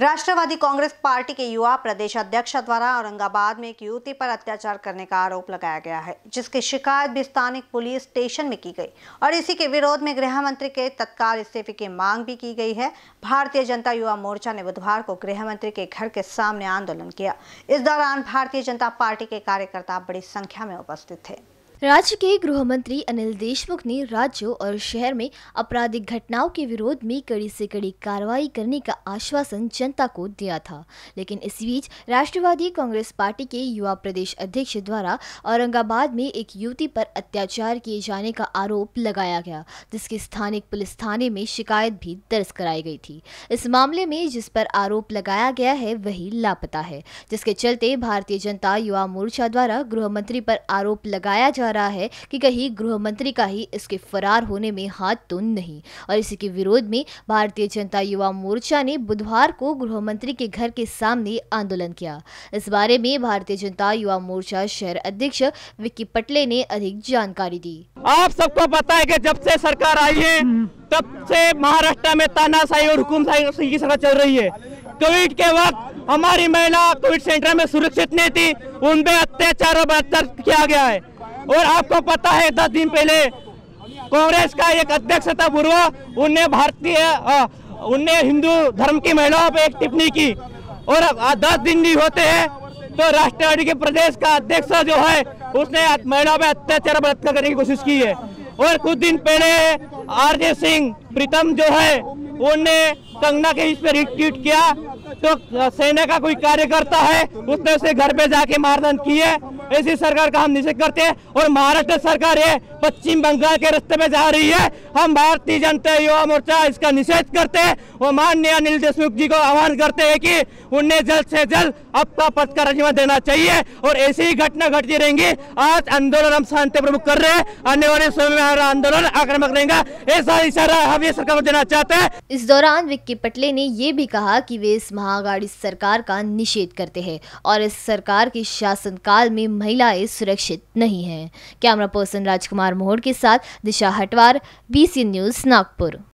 राष्ट्रवादी Congress party के युवा प्रदेश अध्यक्ष द्वारा औरंगाबाद में एक युवती पर अत्याचार करने का आरोप लगाया गया है जिसकी शिकायत भी स्थानिक पुलिस स्टेशन में की गई और इसी के विरोध में गृह मंत्री के तत्काल इस्तीफे की मांग भी की गई है भारतीय जनता युवा मोर्चा ने बुधवार को गृह मंत्री के घर के सामने आंदोलन किया इस दौरान भारतीय जनता पार्टी के कार्यकर्ता बड़ी संख्या में उपस्थित थे राज्य के गृह मंत्री अनिल देशमुख ने राज्यों और शहर में आपराधिक घटनाओं के विरोध में कड़ी से कड़ी कार्रवाई करने का आश्वासन जनता को दिया था लेकिन इस बीच राष्ट्रवादी कांग्रेस पार्टी के युवा प्रदेश अध्यक्ष द्वारा औरंगाबाद में एक युवती पर अत्याचार किए जाने का आरोप लगाया गया जिसकी स्थानीय पुलिस थाने में शिकायत भी दर्ज कराई गई थी इस मामले में जिस पर आरोप लगाया गया है वही लापता है जिसके चलते भारतीय जनता युवा मोर्चा द्वारा गृह मंत्री पर आरोप लगाया जा जा रहा है कि कहीं गृह मंत्री का ही इसके फरार होने में हाथ तो नहीं और इसी के विरोध में भारतीय जनता युवा मोर्चा ने बुधवार को गृह मंत्री के घर के सामने आंदोलन किया इस बारे में भारतीय जनता युवा मोर्चा शहर अध्यक्ष विक्की पटले ने अधिक जानकारी दी आप सबको पता है की जब से सरकार आई है तब से महाराष्ट्र में तानाशाही और हुकुमशाही की सरकार चल रही है कोविड के वक्त हमारी महिला कोविड सेंटर में सुरक्षित नहीं थी उन पर अत्याचार और किया गया है और आपको पता है दस दिन पहले कांग्रेस का एक अध्यक्ष था पूर्व उनने भारतीय उनने हिंदू धर्म की महिलाओं पर एक टिप्पणी की और दस दिन भी होते हैं तो राष्ट्रवादी के प्रदेश का अध्यक्ष जो है उसने महिलाओं पर अत्याचार बलात्कार करने की कोशिश की है और कुछ दिन पहले जे सिंह प्रीतम जो है उनने कंगना के इस पर रिट्वीट किया तो सेना का कोई कार्यकर्ता है उसने उसे घर पे जाके मारदान किए ऐसी सरकार का हम निषेध करते हैं और महाराष्ट्र सरकार ये पश्चिम बंगाल के रास्ते में जा रही है हम भारतीय जनता युवा मोर्चा इसका निषेध करते हैं और माननीय अनिल देशमुख जी को आह्वान करते हैं कि उन्हें जल्द से जल्द आपका पद का राजीनामा देना चाहिए और ऐसी ही घटना घटती रहेंगी आज आंदोलन हम शांति प्रमुख कर रहे हैं आने वाले समय में हमारा आंदोलन आक्रामक रहेगा ऐसा इशारा हम ये सरकार को देना चाहते हैं इस दौरान विक्की पटले ने ये भी कहा कि वे इस महागाड़ी सरकार का निषेध करते हैं और इस सरकार के शासनकाल में महिलाएं सुरक्षित नहीं हैं कैमरा पर्सन राजकुमार मोहड़ के साथ दिशा हटवार बी न्यूज़ नागपुर